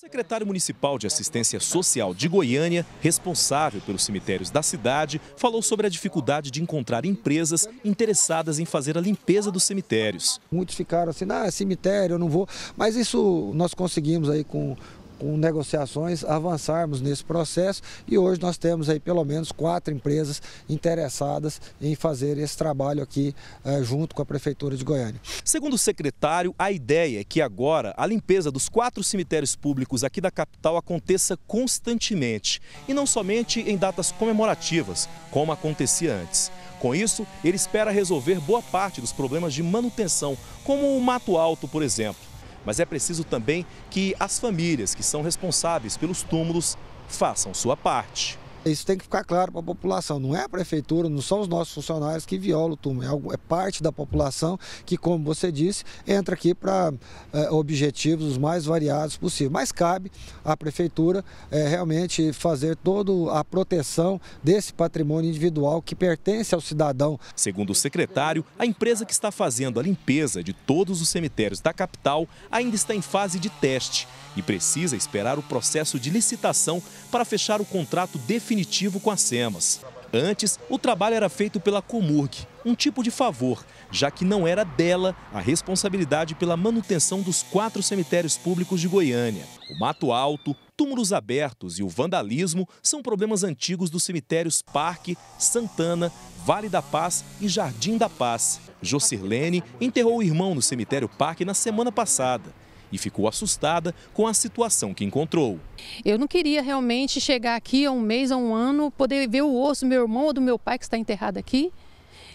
Secretário Municipal de Assistência Social de Goiânia, responsável pelos cemitérios da cidade, falou sobre a dificuldade de encontrar empresas interessadas em fazer a limpeza dos cemitérios. Muitos ficaram assim, ah, é cemitério, eu não vou. Mas isso nós conseguimos aí com com negociações, avançarmos nesse processo e hoje nós temos aí pelo menos quatro empresas interessadas em fazer esse trabalho aqui eh, junto com a Prefeitura de Goiânia. Segundo o secretário, a ideia é que agora a limpeza dos quatro cemitérios públicos aqui da capital aconteça constantemente e não somente em datas comemorativas, como acontecia antes. Com isso, ele espera resolver boa parte dos problemas de manutenção, como o Mato Alto, por exemplo. Mas é preciso também que as famílias que são responsáveis pelos túmulos façam sua parte. Isso tem que ficar claro para a população. Não é a prefeitura, não são os nossos funcionários que violam o túmulo. É, é parte da população que, como você disse, entra aqui para é, eh, objetivos os mais variados possíveis. Mas cabe à prefeitura é, realmente fazer toda a proteção desse patrimônio individual que pertence ao cidadão. Segundo o secretário, a empresa que está fazendo a limpeza de todos os cemitérios da capital ainda está em fase de teste e precisa esperar o processo de licitação para fechar o contrato definitivo definitivo com a SEMAS. Antes, o trabalho era feito pela Comurg, um tipo de favor, já que não era dela a responsabilidade pela manutenção dos quatro cemitérios públicos de Goiânia. O mato alto, túmulos abertos e o vandalismo são problemas antigos dos cemitérios Parque, Santana, Vale da Paz e Jardim da Paz. Jocirlene enterrou o irmão no cemitério Parque na semana passada e ficou assustada com a situação que encontrou. Eu não queria realmente chegar aqui há um mês, há um ano, poder ver o osso do meu irmão ou do meu pai que está enterrado aqui,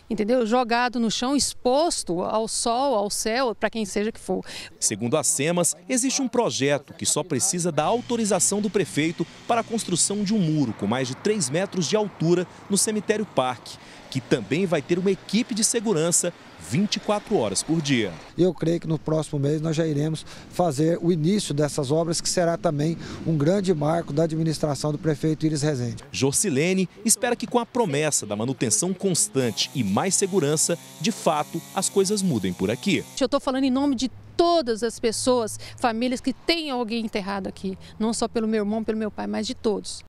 entendeu? Jogado no chão, exposto ao sol, ao céu, para quem seja que for. Segundo a SEMAS, existe um projeto que só precisa da autorização do prefeito para a construção de um muro com mais de 3 metros de altura no cemitério Parque, que também vai ter uma equipe de segurança 24 horas por dia. Eu creio que no próximo mês nós já iremos fazer o início dessas obras, que será também um grande marco da administração do prefeito Iris Rezende. Jorcilene espera que com a promessa da manutenção constante e mais segurança, de fato, as coisas mudem por aqui. Eu estou falando em nome de todas as pessoas, famílias que têm alguém enterrado aqui, não só pelo meu irmão, pelo meu pai, mas de todos.